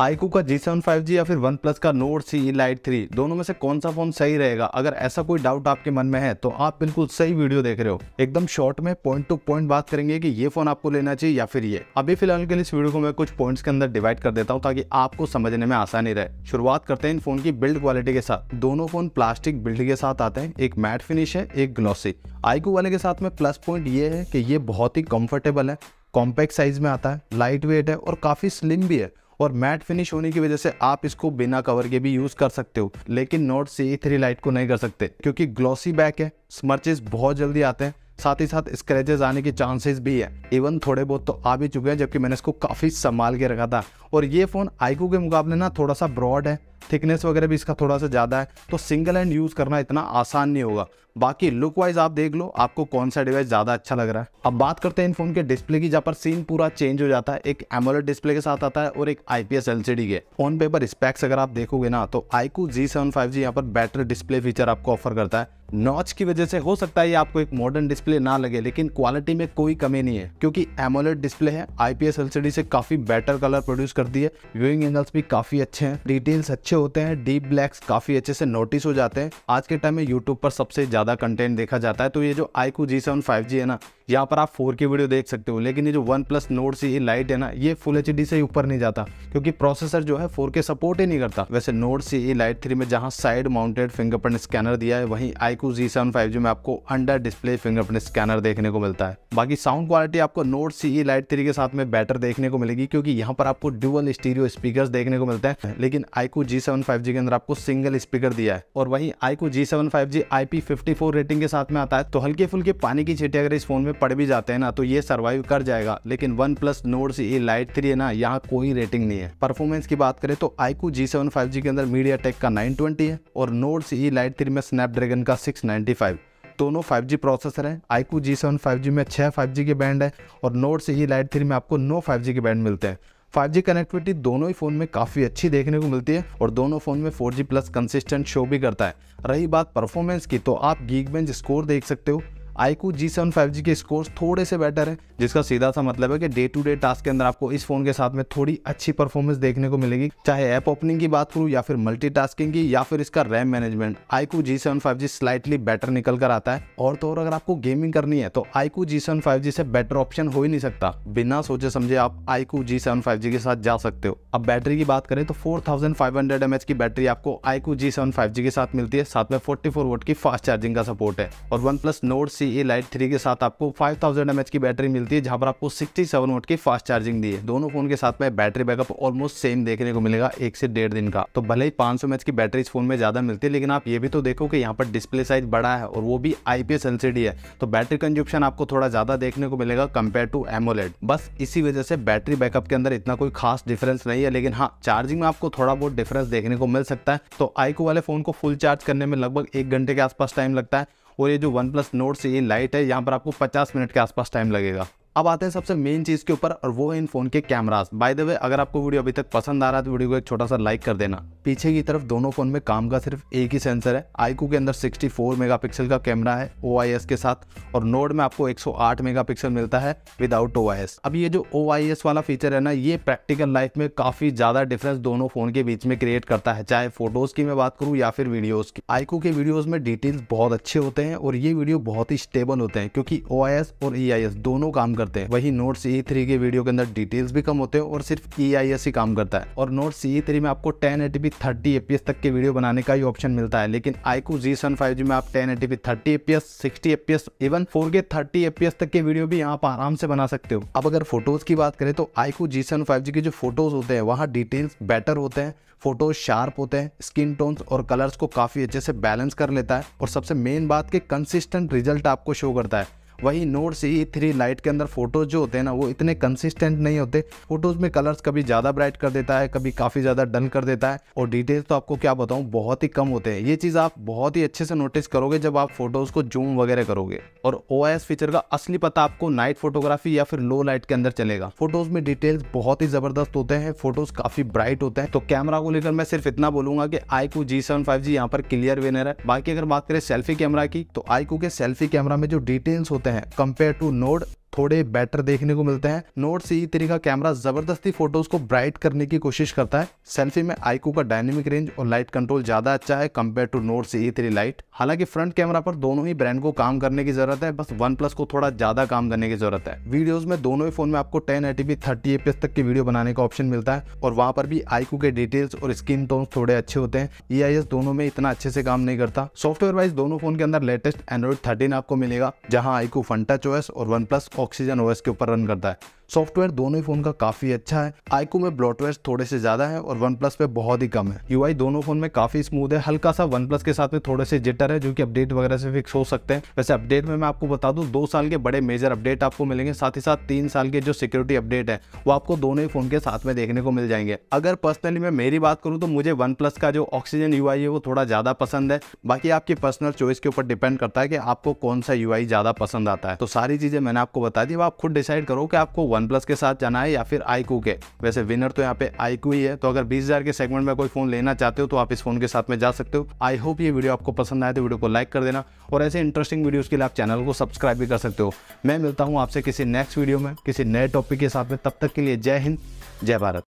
iQOO का जी seven five G या फिर वन प्लस का नोट सी लाइट थ्री दोनों में से कौन सा फोन सही रहेगा अगर ऐसा कोई डाउट आपके मन में है तो आप बिल्कुल सही वीडियो देख रहे हो एकदम शॉर्ट में पॉइंट टू पॉइंट बात करेंगे कि ये फोन आपको लेना चाहिए या फिर ये अभी फिलहाल के लिए इस वीडियो को मैं कुछ पॉइंट्स के अंदर डिवाइड कर देता हूँ ताकि आपको समझने में आसानी रहे शुरुआत करते हैं इन फोन की बिल्ड क्वालिटी के साथ दोनों फोन प्लास्टिक बिल्ड के साथ आते हैं एक मैट फिनिश है एक ग्लॉसी आईकू वाले के साथ में प्लस पॉइंट ये है कि ये बहुत ही कम्फर्टेबल है कॉम्पैक्ट साइज में आता है लाइट वेट है और काफ़ी स्लिम भी है और मैट फिनिश होने की वजह से आप इसको बिना कवर के भी यूज कर सकते हो लेकिन नोट से थ्री लाइट को नहीं कर सकते क्योंकि ग्लॉसी बैक है स्मर्चेस बहुत जल्दी आते हैं साथ ही साथ स्क्रेचेस आने के चांसेस भी है इवन थोड़े बहुत तो आ भी चुके हैं जबकि मैंने इसको काफ़ी संभाल के रखा था और ये फ़ोन आईकू के मुकाबले ना थोड़ा सा ब्रॉड है थिकनेस वगैरह भी इसका थोड़ा सा ज़्यादा है तो सिंगल हैंड यूज़ करना इतना आसान नहीं होगा बाकी लुक वाइज आप देख लो आपको कौन सा डिवाइस ज़्यादा अच्छा लग रहा है अब बात करते हैं इन फोन के डिस्प्ले की जहाँ पर सीन पूरा चेंज हो जाता है एक एमोलेड डिस्प्ले के साथ आता है और एक आईपीएस एलसीडी के ऑन पेपर स्पैक्स अगर आप देखोगे ना तो iQOO Z seven five G यहाँ पर बेटर डिस्प्ले फीचर आपको ऑफर करता है नॉच की वजह से हो सकता है ये आपको एक मॉडर्न डिस्प्ले ना लगे लेकिन क्वालिटी में कोई कमी नहीं है क्योंकि एमोलेड डिस्प्ले है आईपीएस एलसीडी से काफी बेटर कलर प्रोड्यूस करती है व्यूइंग एंगल्स भी काफी अच्छे हैं डिटेल्स अच्छे अच्छे होते हैं डीप ब्लैक्स काफ़ी अच्छे से नोटिस हो जाते हैं आज के टाइम में यूट्यूब पर सबसे ज़्यादा कंटेंट देखा जाता है तो ये जो iQOO Z seven five G है ना यहाँ पर आप फोर की वीडियो देख सकते हो लेकिन ये जो OnePlus Nord C Lite है ना ये फुल एच से ऊपर नहीं जाता क्योंकि प्रोसेसर जो है फोर के सपोर्ट ही नहीं करता वैसे नोट सी लाइट थ्री में जहाँ साइड माउंटेड फिंगरप्रिंट स्कैनर दिया है वहीं iQOO Z seven five G में आपको अंडर डिस्प्ले फिंगरप्रिंट स्कैनर देखने को मिलता है बाकी साउंड क्वालिटी आपको नोट सी लाइट थ्री के साथ में बेटर देखने को मिलेगी क्योंकि यहाँ पर आपको ड्यूअल स्टीरियो स्पीकर देखने को मिलते हैं लेकिन iQOO Z seven five G के अंदर आपको सिंगल स्पीकर दिया है और वही iQOO Z seven five G I P fifty four rating के साथ में आता है तो हल्के फुल्के पानी की छीटे अगर इस फोन में पड़ भी जाते हैं ना तो ये सर्वाइव कर जाएगा लेकिन OnePlus Nord C Lite three है ना यहाँ कोई रेटिंग नहीं है परफॉर्मेंस की बात करें तो iQOO Z seven five G के अंदर मीडिया टेक का नाइन ट्वेंटी है और नोट सी लाइट थ्री में स्नैपड्रैगन का सिक्स नाइनटी फाइव दोनों 5G प्रोसेसर हैं आईकू जी सेवन फाइव में छः 5G के बैंड है और नोट से ही लाइट थ्री में आपको नो 5G के बैंड मिलते हैं 5G कनेक्टिविटी दोनों ही फ़ोन में काफ़ी अच्छी देखने को मिलती है और दोनों फ़ोन में 4G प्लस कंसिस्टेंट शो भी करता है रही बात परफॉर्मेंस की तो आप गीक स्कोर देख सकते हो iQOO Z seven five G के स्कोर्स थोड़े से बेटर है जिसका सीधा सा मतलब है कि डे टू डे टास्क के अंदर आपको इस फोन के साथ में थोड़ी अच्छी परफॉर्मेंस देखने को मिलेगी चाहे ऐप ओपनिंग की बात करूँ या फिर मल्टी की या फिर इसका RAM management iQOO Z seven five G slightly better निकल कर आता है और तो और अगर आपको गेमिंग करनी है तो iQOO Z seven five G से बेटर ऑप्शन हो ही नहीं सकता बिना सोचे समझे आप iQOO Z seven five G के साथ जा सकते हो अब बैटरी की बात करें तो four thousand five hundred M H की बैटरी आपको iQOO Z seven five G के साथ मिलती है साथ में फोर्टी फोर वोट की फास्ट चार्जिंग का सपोर्ट है और OnePlus Nord Galaxy A Lite three के साथ आपको 5000 थाउजेंड की बैटरी मिलती है जहाँ पर आपको 67 वोट की फास्ट चार्जिंग दी है दोनों फोन के साथ में बैटरी बैकअप ऑलमोस्ट सेम देखने को मिलेगा एक से डेढ़ दिन का तो भले ही पांच सौ की बैटरी इस फोन में ज्यादा मिलती है लेकिन आप ये भी तो देखो कि यहाँ पर डिस्प्ले साइज बड़ा है और वो भी आईपीएस एलसीडी है तो बैटरी कंजुप्शन आपको थोड़ा ज्यादा देखने को मिलेगा कम्पेयर टू एमोलेड बस इसी वजह से बैटरी बैकअप के अंदर इतना कोई खास डिफरेंस नहीं है लेकिन हाँ चार्जिंग में आपको थोड़ा बहुत डिफरेंस देखने को मिल सकता है तो आईको वाले फोन को फुल चार्ज करने में लगभग एक घंटे के आसपास टाइम लगता है और ये जो वन प्लस नोट से ये लाइट है यहाँ पर आपको पचास मिनट के आसपास टाइम लगेगा अब आते हैं सबसे मेन चीज़ के ऊपर और वो है इन फोन के कैमरास बाय द वे अगर आपको वीडियो अभी तक पसंद आ रहा है तो वीडियो को एक छोटा सा लाइक कर देना पीछे की तरफ दोनों फोन में काम का सिर्फ एक ही सेंसर है आईकू के अंदर 64 मेगापिक्सल का कैमरा है ओ के साथ और नोड में आपको 108 मेगापिक्सल मिलता है विदाउट ओ अब ये जो ओ वाला फीचर है ना ये प्रैक्टिकल लाइफ में काफ़ी ज़्यादा डिफरेंस दोनों फोन के बीच में क्रिएट करता है चाहे फोटोज़ की मैं बात करूँ या फिर वीडियोज़ की आईकू के वीडियोज़ में डिटेल्स बहुत अच्छे होते हैं और ये वीडियो बहुत ही स्टेबल होते हैं क्योंकि ओ और ई e दोनों काम करते हैं वही नोट सी थ्री के वीडियो के अंदर डिटेल्स भी कम होते हैं और सिर्फ ई आई एस ही काम करता है और नोट सी थ्री में आपको ten eighty p thirty FPS तक के वीडियो बनाने का ही ऑप्शन मिलता है लेकिन आईकू जी सन फाइव जी में आप ten eighty p thirty FPS sixty FPS even four K thirty FPS तक के वीडियो भी आप आराम से बना सकते हो अब अगर फोटोज की बात करें तो आईकू जी सन फाइव जी के जो फोटोज होते हैं वहाँ डिटेल्स बेटर होते हैं फोटोज शार्प होते हैं स्किन टोन्स और कलर्स को काफी अच्छे से बैलेंस कर लेता है और सबसे मेन बात के कंसिस्टेंट रिजल्ट आपको शो करता है वही नोट सी ही थ्री लाइट के अंदर फोटोज़ जो होते हैं ना वो इतने कंसिस्टेंट नहीं होते फोटोज़ में कलर्स कभी ज़्यादा ब्राइट कर देता है कभी काफ़ी ज़्यादा डल कर देता है और डिटेल्स तो आपको क्या बताऊँ बहुत ही कम होते हैं ये चीज़ आप बहुत ही अच्छे से नोटिस करोगे जब आप फोटोज़ को जूम वगैरह करोगे और ओ फीचर का असली पता आपको नाइट फोटोग्राफी या फिर लो लाइट के अंदर चलेगा फोटोज़ में डिटेल्स बहुत ही ज़बरदस्त होते हैं फोटोज़ काफ़ी ब्राइट होते हैं तो कैमरा को लेकर मैं सिर्फ इतना बोलूंगा कि आईको जी सेवन फाइव जी यहाँ पर क्लियर विनर है बाकी अगर बात करें सेल्फी कैमरा की तो आईकू के सेल्फी कैमरा में जो डिटेल्स होते हैं हैं कंपेयर टू नोड थोड़े बेटर देखने को मिलते हैं नोट सी थ्री का कैमरा जबरदस्ती फोटोज को ब्राइट करने की कोशिश करता है सेल्फी में आईको का डायनेमिक रेंज और लाइट कंट्रोल ज्यादा अच्छा है compare to Nord C three Lite हालांकि फ्रंट कैमरा पर दोनों ही ब्रांड को काम करने की जरूरत है बस वन प्लस को थोड़ा ज्यादा काम करने की जरूरत है वीडियोज में दोनों ही फोन में आपको टेन एटीपी थर्टी एपीएस तक की वीडियो बनाने का ऑप्शन मिलता है और वहाँ पर भी आईको के डिटेल्स और स्क्रीन टोन थोड़े अच्छे होते हैं ई e दोनों में इतना अच्छे से काम नहीं करता सॉफ्टवेयर वाइज दोनों फोन के अंदर लेटेस्ट एंड्रॉइड थर्टीन आपको मिलेगा जहाँ आईको फंटा चॉइस और वन प्लस ऑक्सीजन ओएस के ऊपर रन करता है सॉफ्टवेयर दोनों ही फ़ोन का काफ़ी अच्छा है आईकू में ब्लॉटवेयर थोड़े से ज़्यादा है और वन प्लस पे बहुत ही कम है यूआई दोनों फ़ोन में काफ़ी स्मूथ है हल्का सा वन प्लस के साथ में थोड़े से जिटर है जो कि अपडेट वगैरह से फिक्स हो सकते हैं वैसे अपडेट में मैं आपको बता दूँ दो साल के बड़े मेजर अपडेट आपको मिलेंगे साथ ही साथ तीन साल के जो सिक्योरिटी अपडेट है वो आपको दोनों ही फ़ोन के साथ में देखने को मिल जाएंगे अगर पर्सनली मैं मेरी बात करूँ तो मुझे वन का जो ऑक्सीजन यू है वो थोड़ा ज़्यादा पसंद है बाकी आपकी पर्सनल चॉइस के ऊपर डिपेंड करता है कि आपको कौन सा यू ज़्यादा पसंद आता है तो सारी चीज़ें मैंने आपको बता दी आप खुद डिसाइड करो कि आपको वन प्लस के साथ जाना है या फिर आईकू के वैसे विनर तो यहाँ पे आईकू ही है तो अगर बीस के सेगमेंट में कोई फोन लेना चाहते हो तो आप इस फोन के साथ में जा सकते हो आई होप ये वीडियो आपको पसंद आए तो वीडियो को लाइक कर देना और ऐसे इंटरेस्टिंग वीडियोज़ के लिए आप चैनल को सब्सक्राइब भी कर सकते हो मैं मिलता हूँ आपसे किसी नेक्स्ट वीडियो में किसी नए टॉपिक के साथ में तब तक के लिए जय हिंद जय भारत